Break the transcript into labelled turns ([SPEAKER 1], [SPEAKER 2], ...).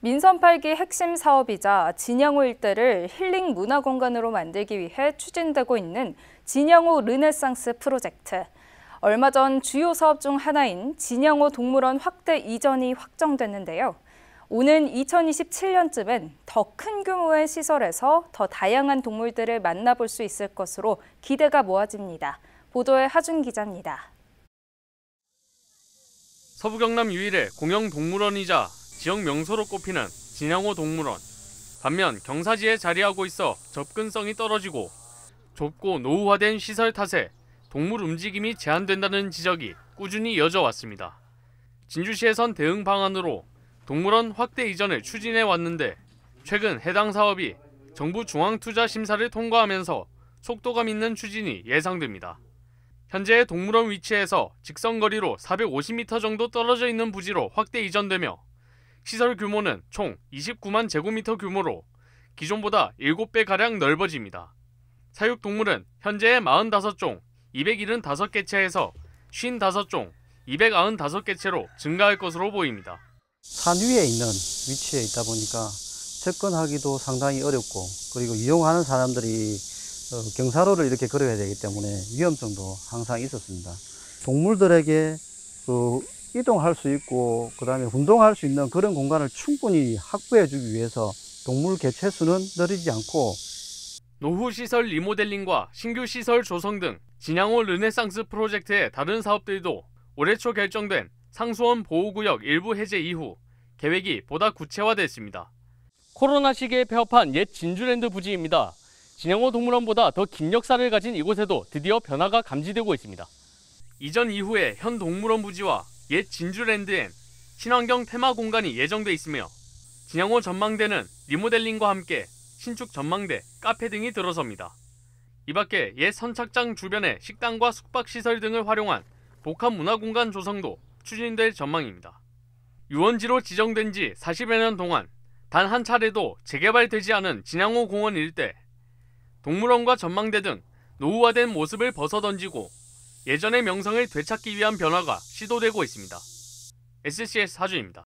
[SPEAKER 1] 민선 8기 핵심 사업이자 진영호 일대를 힐링 문화 공간으로 만들기 위해 추진되고 있는 진영호 르네상스 프로젝트. 얼마 전 주요 사업 중 하나인 진영호 동물원 확대 이전이 확정됐는데요. 오는 2027년쯤엔 더 큰 규모의 시설에서 더 다양한 동물들을 만나볼 수 있을 것으로 기대가 모아집니다. 보도에 하준 기자입니다.
[SPEAKER 2] 서부 경남 유일의 공영 동물원이자 지역 명소로 꼽히는 진양호 동물원. 반면 경사지에 자리하고 있어 접근성이 떨어지고 좁고 노후화된 시설 탓에 동물 움직임이 제한된다는 지적이 꾸준히 이어져왔습니다. 진주시에선 대응 방안으로 동물원 확대 이전을 추진해 왔는데 최근 해당 사업이 정부 중앙투자심사를 통과하면서 속도감 있는 추진이 예상됩니다. 현재 동물원 위치에서 직선거리로 450m 정도 떨어져 있는 부지로 확대 이전되며 시설 규모는 총 29만 제곱미터 규모로 기존보다 7배가량 넓어집니다. 사육동물은 현재의 45종 275개체에서 55종 295개체로 증가할 것으로 보입니다. 산 위에
[SPEAKER 3] 있는 위치에 있다 보니까 접근하기도 상당히 어렵고 그리고 이용하는 사람들이 어, 경사로를 이렇게 걸어야 되기 때문에 위험성도 항상 있었습니다. 동물들에게 그 이동할 수 있고 그 다음에 운동할 수 있는 그런 공간을 충분히 확보해 주기 위해서 동물 개체 수는 늘리지 않고
[SPEAKER 2] 노후 시설 리모델링과 신규 시설 조성 등 진양호 르네상스 프로젝트의 다른 사업들도 올해 초 결정된 상수원 보호구역 일부 해제 이후 계획이 보다 구체화됐습니다. 코로나 시기에 폐업한 옛 진주랜드 부지입니다. 진양호 동물원보다 더 긴 역사를 가진 이곳에도 드디어 변화가 감지되고 있습니다. 이전 이후에 현 동물원 부지와 옛 진주랜드엔 친환경 테마 공간이 예정돼 있으며 진양호 전망대는 리모델링과 함께 신축 전망대, 카페 등이 들어섭니다. 이 밖에 옛 선착장 주변의 식당과 숙박시설 등을 활용한 복합 문화공간 조성도 추진될 전망입니다. 유원지로 지정된 지 40여 년 동안 단 한 차례도 재개발되지 않은 진양호 공원 일대, 동물원과 전망대 등 노후화된 모습을 벗어던지고 예전의 명성을 되찾기 위한 변화가 시도되고 있습니다. SCS 사주입니다.